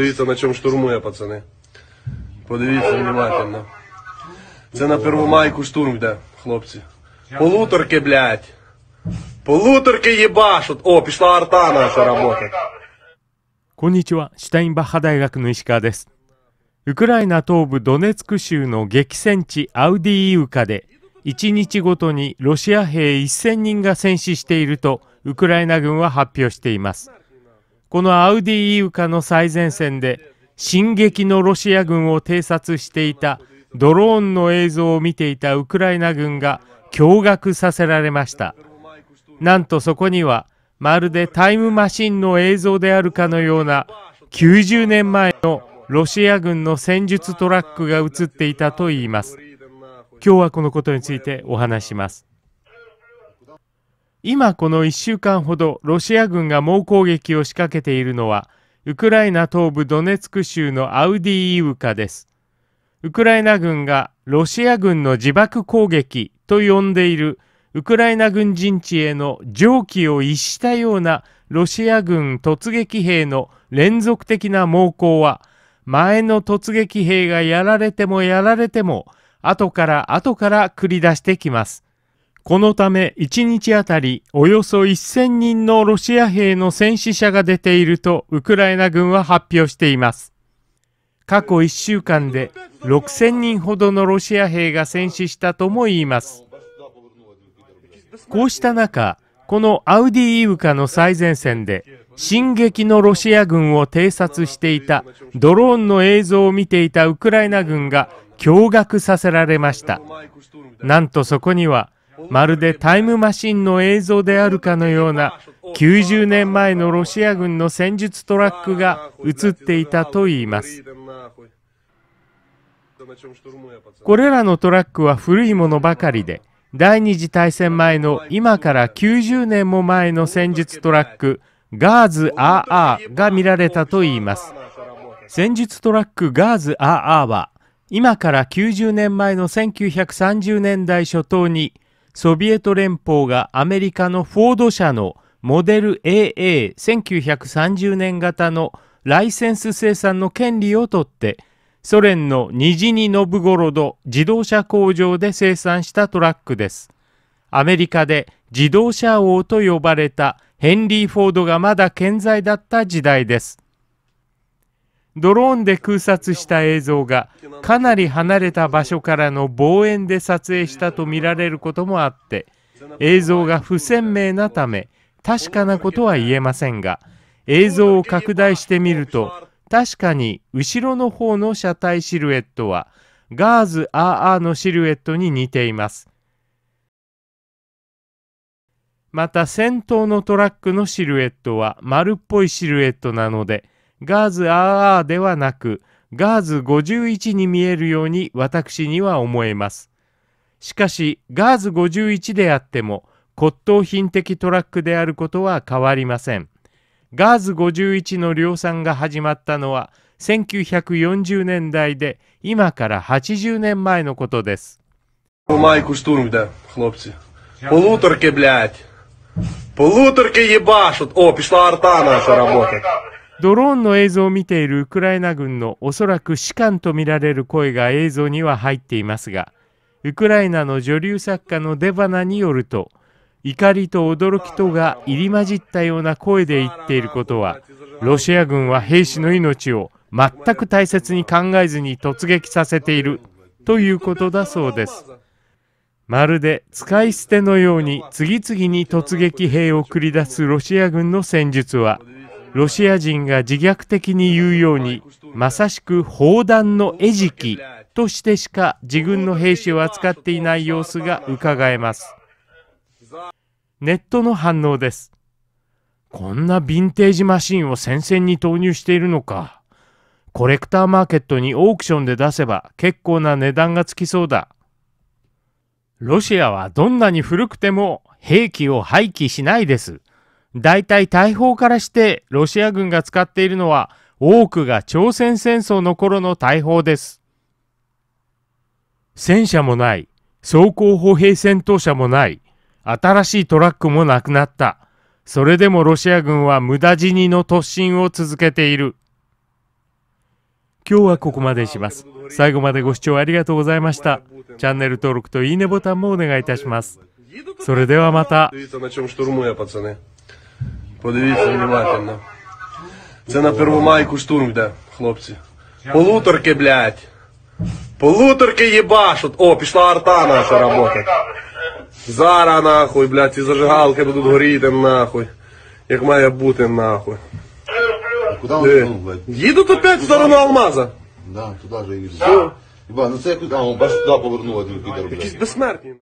Дивіться, на чому штурмує, пацани. Подивіться внимательно. Це на первомайку штурм йде, хлопці. Полуторки, блядь. Полуторки єбашут. О, пішла арта наша робота. こんにちは、シュタインバッハ大学の石川です。ウクライナ東部ドネツク州の激戦地アウディーウカで、1日ごとにロシア兵1000人が戦死しているとウクライナ軍は発表しています。このアウディーイウカの最前線で進撃のロシア軍を偵察していたドローンの映像を見ていたウクライナ軍が驚愕させられましたなんとそこにはまるでタイムマシンの映像であるかのような90年前のロシア軍の戦術トラックが映っていたといいます今日はこのことについてお話します今この1週間ほどロシア軍が猛攻撃を仕掛けているのは、ウクライナ東部ドネツク州のアウディーウカです。ウクライナ軍がロシア軍の自爆攻撃と呼んでいるウクライナ軍陣地への常軌を逸したようなロシア軍突撃兵の連続的な猛攻は、前の突撃兵がやられてもやられても、後から後から繰り出してきます。このため1日あたりおよそ1000人のロシア兵の戦死者が出ているとウクライナ軍は発表しています。過去1週間で6000人ほどのロシア兵が戦死したとも言います。こうした中、このアウディイウカの最前線で、進撃のロシア軍を偵察していたドローンの映像を見ていたウクライナ軍が驚愕させられました。なんとそこには、まるでタイムマシンの映像であるかのような90年前のロシア軍の戦術トラックが映っていたといいますこれらのトラックは古いものばかりで第二次大戦前の今から90年も前の戦術トラックガーズ・アー・アーが見られたといいます戦術トラックガーズ・アー・アーは今から90年前の1930年代初頭にソビエト連邦がアメリカのフォード社のモデル AA1930 年型のライセンス生産の権利を取ってソ連のニジニノブゴロド自動車工場で生産したトラックです。アメリカで自動車王と呼ばれたヘンリー・フォードがまだ健在だった時代です。ドローンで空撮した映像がかなり離れた場所からの望遠で撮影したと見られることもあって映像が不鮮明なため確かなことは言えませんが映像を拡大してみると確かに後ろの方の車体シルエットはガーズ RR のシルエットに似ていますまた先頭のトラックのシルエットは丸っぽいシルエットなのでガーズアーアーではなく、ガーズ51に見えるように私には思えます。しかし、ガーズ51であっても、骨董品的トラックであることは変わりません。ガーズ51の量産が始まったのは、1940年代で、今から80年前のことです。ドローンの映像を見ているウクライナ軍のおそらく士官とみられる声が映像には入っていますが、ウクライナの女流作家の出花によると、怒りと驚きとが入り混じったような声で言っていることは、ロシア軍は兵士の命を全く大切に考えずに突撃させているということだそうです。まるで使い捨てのように次々に突撃兵を繰り出すロシア軍の戦術は、ロシア人が自虐的に言うように、まさしく砲弾の餌食としてしか自軍の兵士を扱っていない様子が伺えます。ネットの反応です。こんなヴィンテージマシンを戦線に投入しているのか。コレクターマーケットにオークションで出せば結構な値段がつきそうだ。ロシアはどんなに古くても兵器を廃棄しないです。大体大砲からしてロシア軍が使っているのは多くが朝鮮戦争の頃の大砲です。戦車もない、装甲歩兵戦闘車もない、新しいトラックもなくなった。それでもロシア軍は無駄死にの突進を続けている。今日はここまでします。最後までご視聴ありがとうございました。チャンネル登録といいねボタンもお願いいたします。それではまた。Подивіться внимательно. Це на первомайку штурм йде, хлопці. Полуторки, блядь. Полуторки їбашут. О, пішла арта наша робота. Зара нахуй, блядь, ці зажигалки будуть горіти нахуй. Як має бути нахуй. Куди? он Е, блядь? Їдуть опять в сторону алмаза. Да, туда же и еду. Да. ну це як... А, он бачиш, туди повернула, один підер, блядь. Якісь безсмертні.